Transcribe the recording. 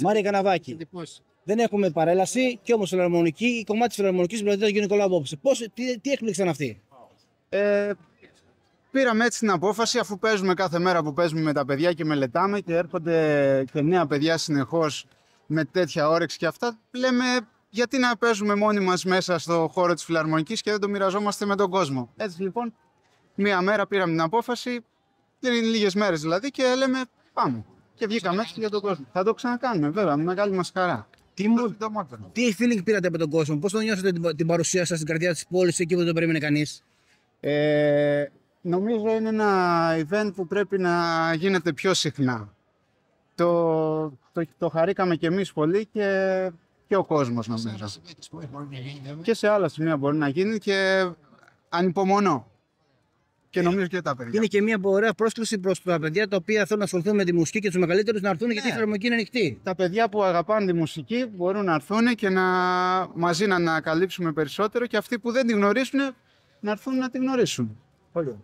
Μάρια Καναβάκη. Δεν έχουμε παρέλαση και όμως φιλαρμονική, η κομμάτι της φιλαρμονικής να δεν Γενικού απόψε. Πώς, τι, τι έκπληξαν αυτοί? Ε, πήραμε έτσι την απόφαση, αφού παίζουμε κάθε μέρα που παίζουμε με τα παιδιά και μελετάμε και έρχονται και νέα παιδιά συνεχώς με τέτοια όρεξη και αυτά, λέμε γιατί να παίζουμε μόνοι μας μέσα στο χώρο της φιλαρμονικής και δεν το μοιραζόμαστε με τον κόσμο. Έτσι λοιπόν, μία μέρα πήραμε την απόφαση, δεν είναι λίγες μέρες δηλαδή, και λέμε πάμε και βγήκαμε έξω για τον κόσμο. Θα το ξανακάνουμε, βέβαια, με μεγάλη μας χαρά. Τι, μου... τι feeling πήρατε από τον κόσμο, πώς το νιώσατε την, την παρουσία σας στην καρδιά της πόλης, εκεί που δεν το περίμενε κανείς. Ε, νομίζω είναι ένα event που πρέπει να γίνεται πιο συχνά. Το, το, το χαρήκαμε κι εμείς πολύ και, και ο κόσμος νομίζω. Και σε άλλα σημεία μπορεί να γίνει και ανυπομονώ. Και ε, νομίζω και τα παιδιά. Είναι και μια ωραία πρόσκληση προς τα παιδιά τα οποία θέλουν να ασχοληθούν με τη μουσική και τους μεγαλύτερους να έρθουν γιατί ναι. η χρονική είναι ανοιχτή. Τα παιδιά που αγαπάνε τη μουσική μπορούν να έρθουν και να μαζί να ανακαλύψουμε περισσότερο και αυτοί που δεν τη γνωρίσουν να έρθουν να τη γνωρίσουν. Πολύ.